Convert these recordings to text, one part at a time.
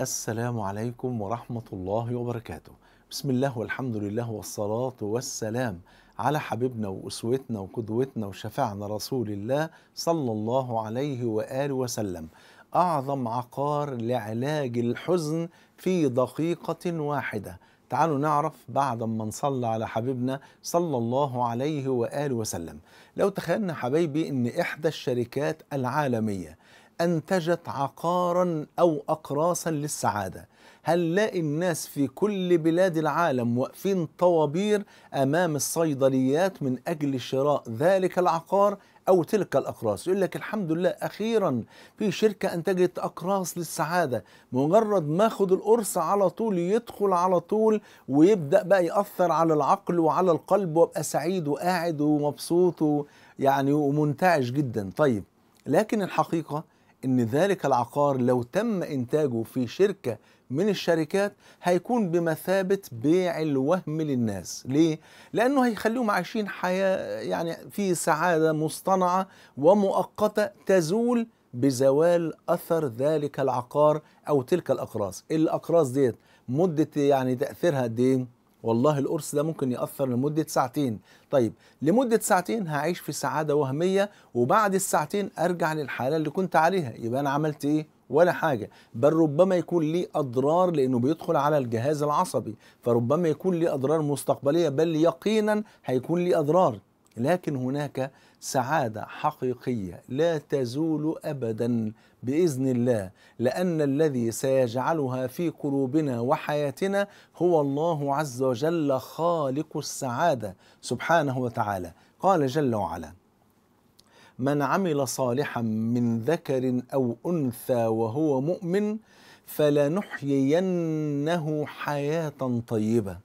السلام عليكم ورحمة الله وبركاته بسم الله والحمد لله والصلاة والسلام على حبيبنا وأسوتنا وقدوتنا وشفعنا رسول الله صلى الله عليه وآله وسلم أعظم عقار لعلاج الحزن في دقيقة واحدة تعالوا نعرف بعد ما نصلى على حبيبنا صلى الله عليه وآله وسلم لو تخيلنا حبايبي أن إحدى الشركات العالمية أنتجت عقارا أو أقراصا للسعادة هل لا الناس في كل بلاد العالم واقفين طوابير أمام الصيدليات من أجل شراء ذلك العقار أو تلك الأقراص يقول لك الحمد لله أخيرا في شركة أنتجت أقراص للسعادة مجرد ما أخد القرص على طول يدخل على طول ويبدأ بقى يأثر على العقل وعلى القلب وأبقى سعيد وقاعد ومبسوط يعني ومنتعش جدا طيب لكن الحقيقة ان ذلك العقار لو تم انتاجه في شركه من الشركات هيكون بمثابه بيع الوهم للناس ليه لانه هيخليهم عايشين حياه يعني في سعاده مصطنعه ومؤقته تزول بزوال اثر ذلك العقار او تلك الاقراص الاقراص ديت مده يعني تاثيرها قد ايه والله القرص ده ممكن يأثر لمدة ساعتين طيب لمدة ساعتين هعيش في سعادة وهمية وبعد الساعتين أرجع للحالة اللي كنت عليها يبقى أنا عملت إيه ولا حاجة بل ربما يكون ليه أضرار لأنه بيدخل على الجهاز العصبي فربما يكون ليه أضرار مستقبلية بل يقينا هيكون ليه أضرار لكن هناك سعاده حقيقيه لا تزول ابدا باذن الله لان الذي سيجعلها في قلوبنا وحياتنا هو الله عز وجل خالق السعاده سبحانه وتعالى قال جل وعلا من عمل صالحا من ذكر او انثى وهو مؤمن فلنحيينه حياه طيبه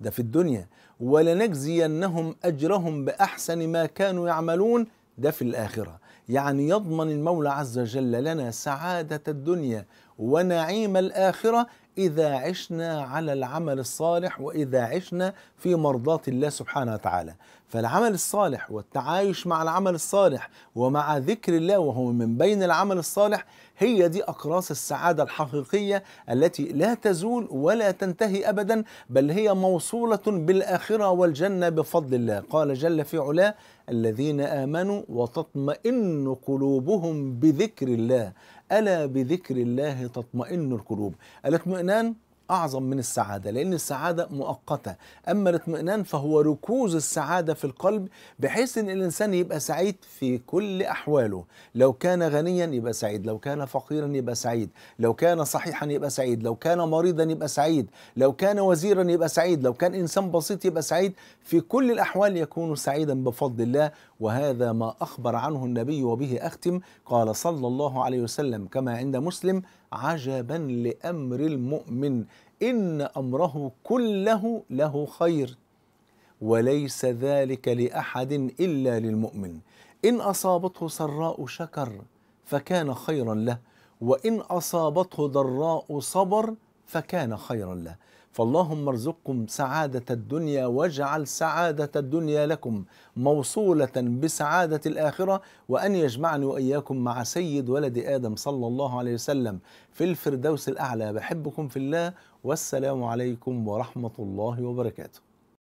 ده في الدنيا ولنجزينهم أجرهم بأحسن ما كانوا يعملون ده في الآخرة يعني يضمن المولى عز وجل لنا سعادة الدنيا ونعيم الآخرة إذا عشنا على العمل الصالح وإذا عشنا في مرضاة الله سبحانه وتعالى فالعمل الصالح والتعايش مع العمل الصالح ومع ذكر الله وهو من بين العمل الصالح هي دي أقراص السعادة الحقيقية التي لا تزول ولا تنتهي أبدا بل هي موصولة بالآخرة والجنة بفضل الله قال جل في علاه الذين آمنوا وتطمئن قلوبهم بذكر الله ألا بذكر الله تطمئن القلوب الاطمئنان أعظم من السعادة لأن السعادة مؤقتة أما الاطمئنان فهو ركوز السعادة في القلب بحيث أن الإنسان يبقى سعيد في كل أحواله لو كان غنيا يبقى سعيد لو كان فقيرا يبقى سعيد لو كان صحيحا يبقى سعيد لو كان مريضا يبقى سعيد لو كان وزيرا يبقى سعيد لو كان إنسان بسيط يبقى سعيد في كل الأحوال يكون سعيدا بفضل الله وهذا ما أخبر عنه النبي وبه أختم قال صلى الله عليه وسلم كما عند مسلم عجبا لامر المؤمن ان امره كله له خير وليس ذلك لاحد الا للمؤمن ان اصابته سراء شكر فكان خيرا له وان اصابته ضراء صبر فكان خيرا له فاللهم ارزقكم سعادة الدنيا واجعل سعادة الدنيا لكم موصولة بسعادة الآخرة وأن يجمعني وإياكم مع سيد ولد آدم صلى الله عليه وسلم في الفردوس الأعلى بحبكم في الله والسلام عليكم ورحمة الله وبركاته